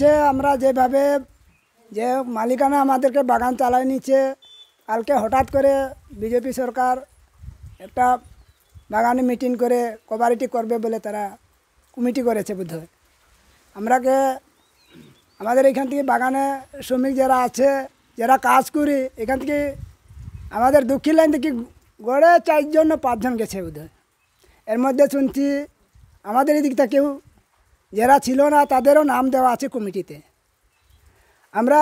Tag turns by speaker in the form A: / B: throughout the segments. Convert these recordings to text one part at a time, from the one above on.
A: যে আমরা যেভাবে যে মালিকানা আমাদেরকে বাগান চালায় নিচ্ছে কালকে হঠাৎ করে বিজেপি সরকার একটা বাগানে মিটিং করে কভারিটি করবে বলে তারা কমিটি করেছে আমরা আমরাকে আমাদের এখান থেকে বাগানে শ্রমিক যারা আছে যারা কাজ করি এখান থেকে আমাদের দক্ষিণ লাইন থেকে গড়ে চারজন পাঁচজন গেছে বোধহয় এর মধ্যে শুনছি আমাদের এদিকটা কেউ যারা ছিল না তাদেরও নাম দেওয়া আছে কমিটিতে আমরা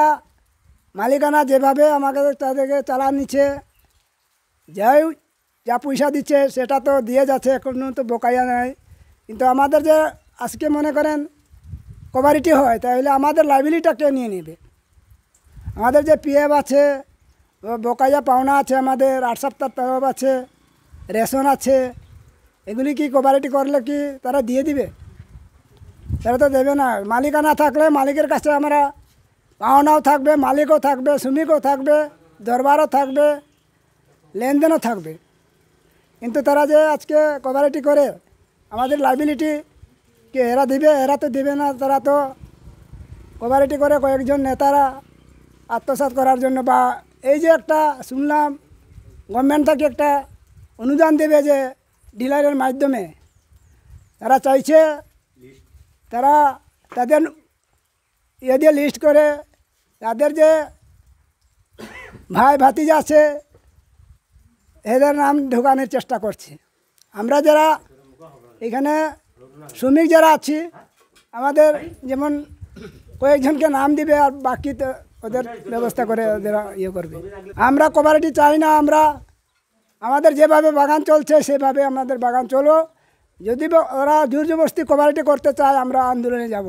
A: মালিকানা যেভাবে আমাকে তাদেরকে চালা নিচ্ছে যাই যা পয়সা দিচ্ছে সেটা তো দিয়ে যাচ্ছে এখনও তো বোকাইয়া নাই কিন্তু আমাদের যে আজকে মনে করেন কভারিটি হয় তাহলে আমাদের লাইবিলিটা কে নিয়ে নেবে আমাদের যে পিএফ আছে বোকাইয়া পাওনা আছে আমাদের আট সপ্তাহ তরফ আছে রেশন আছে এগুলি কি কভারিটি করলে কি তারা দিয়ে দিবে সেটা তো দেবে না মালিকানা থাকলে মালিকের কাছে আমরা পাওনাও থাকবে মালিকও থাকবে শ্রমিকও থাকবে দরবারও থাকবে লেনদেনও থাকবে কিন্তু তারা যে আজকে কভারিটি করে আমাদের লাইবিলিটি কে এরা দিবে এরা তো দিবে না তারা তো কভারিটি করে কয়েকজন নেতারা আত্মসাত করার জন্য বা এই যে একটা শুনলাম গভর্নমেন্ট থেকে একটা অনুদান দেবে যে ডিলারের মাধ্যমে তারা চাইছে তারা তাদের এ দিয়ে লিস্ট করে তাদের যে ভাই ভাতিজা আছে এদের নাম ঢোকানোর চেষ্টা করছে আমরা যারা এখানে শ্রমিক যারা আছি আমাদের যেমন কয়েকজনকে নাম দিবে আর বাকি তো ওদের ব্যবস্থা করে ওদের ইয়ে করবে আমরা কোপারেটিভ চাই না আমরা আমাদের যেভাবে বাগান চলছে সেভাবে আমাদের বাগান চলো যদি ওরা জোর জবরস্তি কোভারিটি করতে চায় আমরা আন্দোলনে যাব